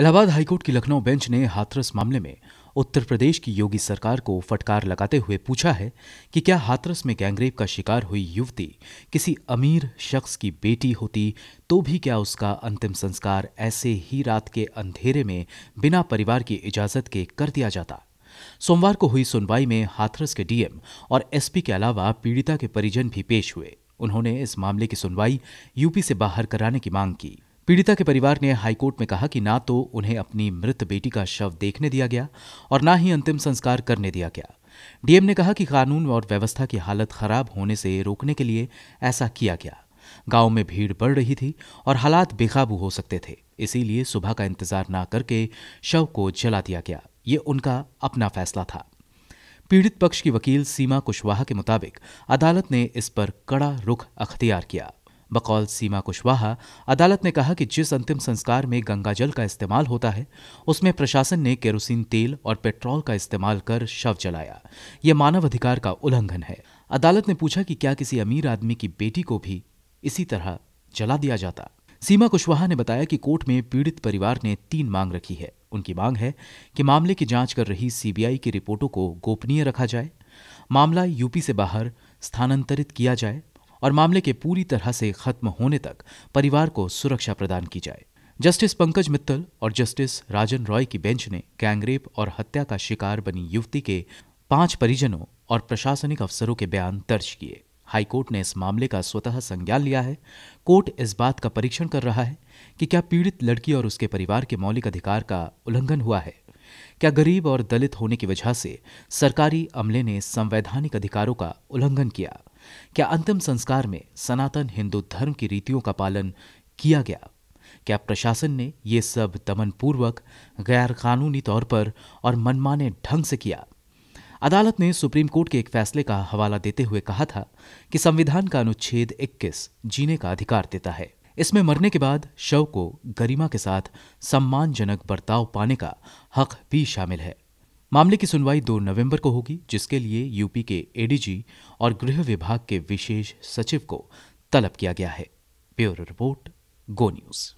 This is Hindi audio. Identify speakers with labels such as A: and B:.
A: इलाहाबाद हाईकोर्ट की लखनऊ बेंच ने हाथरस मामले में उत्तर प्रदेश की योगी सरकार को फटकार लगाते हुए पूछा है कि क्या हाथरस में गैंगरेप का शिकार हुई युवती किसी अमीर शख्स की बेटी होती तो भी क्या उसका अंतिम संस्कार ऐसे ही रात के अंधेरे में बिना परिवार की इजाजत के कर दिया जाता सोमवार को हुई सुनवाई में हाथरस के डीएम और एसपी के अलावा पीड़िता के परिजन भी पेश हुए उन्होंने इस मामले की सुनवाई यूपी से बाहर कराने की मांग की पीड़िता के परिवार ने हाईकोर्ट में कहा कि ना तो उन्हें अपनी मृत बेटी का शव देखने दिया गया और ना ही अंतिम संस्कार करने दिया गया डीएम ने कहा कि कानून और व्यवस्था की हालत खराब होने से रोकने के लिए ऐसा किया गया गांव में भीड़ बढ़ रही थी और हालात बेकाबू हो सकते थे इसीलिए सुबह का इंतजार ना करके शव को जला दिया गया ये उनका अपना फैसला था पीड़ित पक्ष की वकील सीमा कुशवाहा के मुताबिक अदालत ने इस पर कड़ा रुख अख्तियार किया बकौल सीमा कुशवाहा अदालत ने कहा कि जिस अंतिम संस्कार में गंगा जल का इस्तेमाल होता है उसमें प्रशासन ने केरोसिन तेल और पेट्रोल का इस्तेमाल कर शव जलाया यह मानवाधिकार का उल्लंघन है अदालत ने पूछा कि क्या किसी अमीर आदमी की बेटी को भी इसी तरह जला दिया जाता सीमा कुशवाहा ने बताया कि कोर्ट में पीड़ित परिवार ने तीन मांग रखी है उनकी मांग है कि मामले की जांच कर रही सीबीआई की रिपोर्टों को गोपनीय रखा जाए मामला यूपी से बाहर स्थानांतरित किया जाए और मामले के पूरी तरह से खत्म होने तक परिवार को सुरक्षा प्रदान की जाए जस्टिस पंकज मित्तल और जस्टिस राजन रॉय की बेंच ने गैंगरेप और हत्या का शिकार बनी युवती के पांच परिजनों और प्रशासनिक अफसरों के बयान दर्ज किए हाईकोर्ट ने इस मामले का स्वतः संज्ञान लिया है कोर्ट इस बात का परीक्षण कर रहा है कि क्या पीड़ित लड़की और उसके परिवार के मौलिक अधिकार का उल्लंघन हुआ है क्या गरीब और दलित होने की वजह से सरकारी अमले ने संवैधानिक अधिकारों का उल्लंघन किया क्या अंतिम संस्कार में सनातन हिंदू धर्म की रीतियों का पालन किया गया क्या प्रशासन ने ये सब दमनपूर्वक गैरकानूनी तौर पर और मनमाने ढंग से किया अदालत ने सुप्रीम कोर्ट के एक फैसले का हवाला देते हुए कहा था कि संविधान का अनुच्छेद 21 जीने का अधिकार देता है इसमें मरने के बाद शव को गरिमा के साथ सम्मानजनक बर्ताव पाने का हक भी शामिल है मामले की सुनवाई 2 नवंबर को होगी जिसके लिए यूपी के एडीजी और गृह विभाग के विशेष सचिव को तलब किया गया है ब्यूरो रिपोर्ट गो न्यूज़